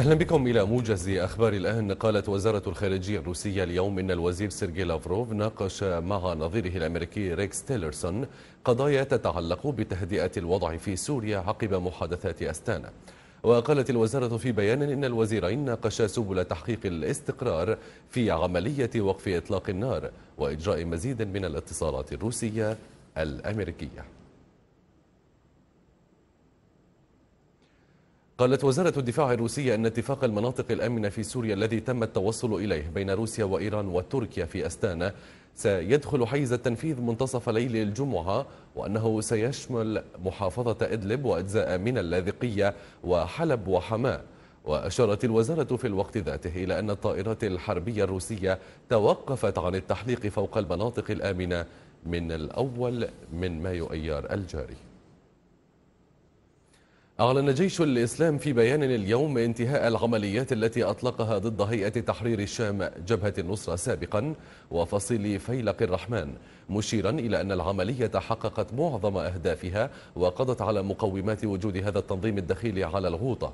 أهلا بكم إلى موجز أخبار الآن قالت وزارة الخارجية الروسية اليوم إن الوزير سيرجي لافروف ناقش مع نظيره الأمريكي ريكس تيلرسون قضايا تتعلق بتهدئة الوضع في سوريا عقب محادثات أستانا وقالت الوزارة في بيان إن الوزيرين ناقشا سبل تحقيق الاستقرار في عملية وقف إطلاق النار وإجراء مزيد من الاتصالات الروسية الأمريكية قالت وزارة الدفاع الروسية أن اتفاق المناطق الآمنة في سوريا الذي تم التوصل إليه بين روسيا وإيران وتركيا في أستانا سيدخل حيز التنفيذ منتصف ليل الجمعة وأنه سيشمل محافظة إدلب وأجزاء من اللاذقية وحلب وحماة وأشارت الوزارة في الوقت ذاته إلى أن الطائرات الحربية الروسية توقفت عن التحليق فوق المناطق الآمنة من الأول من مايو أيار الجاري أعلن جيش الإسلام في بيان اليوم انتهاء العمليات التي أطلقها ضد هيئة تحرير الشام جبهة النصرة سابقا وفصيل فيلق الرحمن مشيرا إلى أن العملية حققت معظم أهدافها وقضت على مقومات وجود هذا التنظيم الدخيل على الغوطة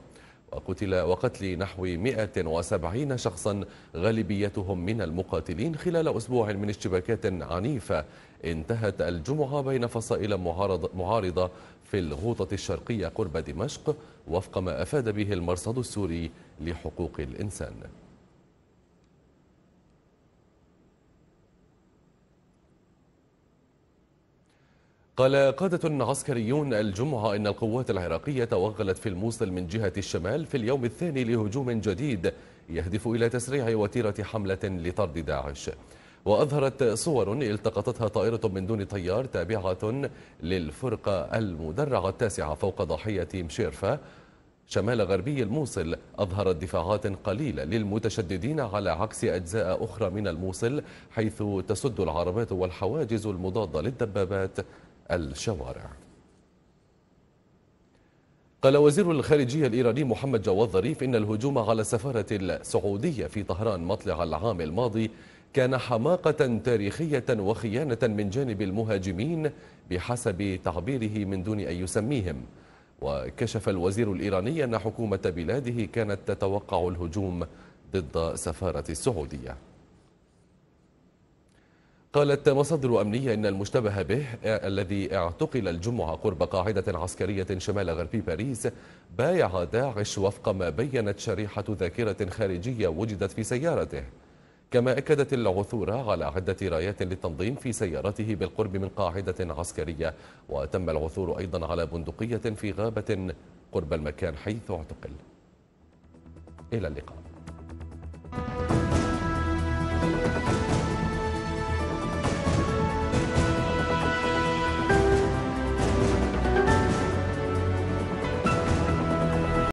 وقتل وقتل نحو 170 شخصا غالبيتهم من المقاتلين خلال أسبوع من اشتباكات عنيفة انتهت الجمعة بين فصائل معارضة في الغوطة الشرقية قرب دمشق وفق ما أفاد به المرصد السوري لحقوق الإنسان قال قادة عسكريون الجمعة إن القوات العراقية توغلت في الموصل من جهة الشمال في اليوم الثاني لهجوم جديد يهدف إلى تسريع وتيرة حملة لطرد داعش وأظهرت صور التقطتها طائرة من دون طيار تابعة للفرقة المدرعة التاسعة فوق ضاحية مشيرفة شمال غربي الموصل أظهرت دفاعات قليلة للمتشددين على عكس أجزاء أخرى من الموصل حيث تسد العربات والحواجز المضادة للدبابات الشوارع قال وزير الخارجية الإيراني محمد جواد ظريف إن الهجوم على السفارة السعودية في طهران مطلع العام الماضي كان حماقة تاريخية وخيانة من جانب المهاجمين بحسب تعبيره من دون أن يسميهم وكشف الوزير الإيراني أن حكومة بلاده كانت تتوقع الهجوم ضد سفارة السعودية قالت مصادر أمنية أن المشتبه به الذي اعتقل الجمعة قرب قاعدة عسكرية شمال غربي باريس بايع داعش وفق ما بينت شريحة ذاكرة خارجية وجدت في سيارته كما أكدت العثور على عدة رايات للتنظيم في سيارته بالقرب من قاعدة عسكرية وتم العثور أيضا على بندقية في غابة قرب المكان حيث اعتقل إلى اللقاء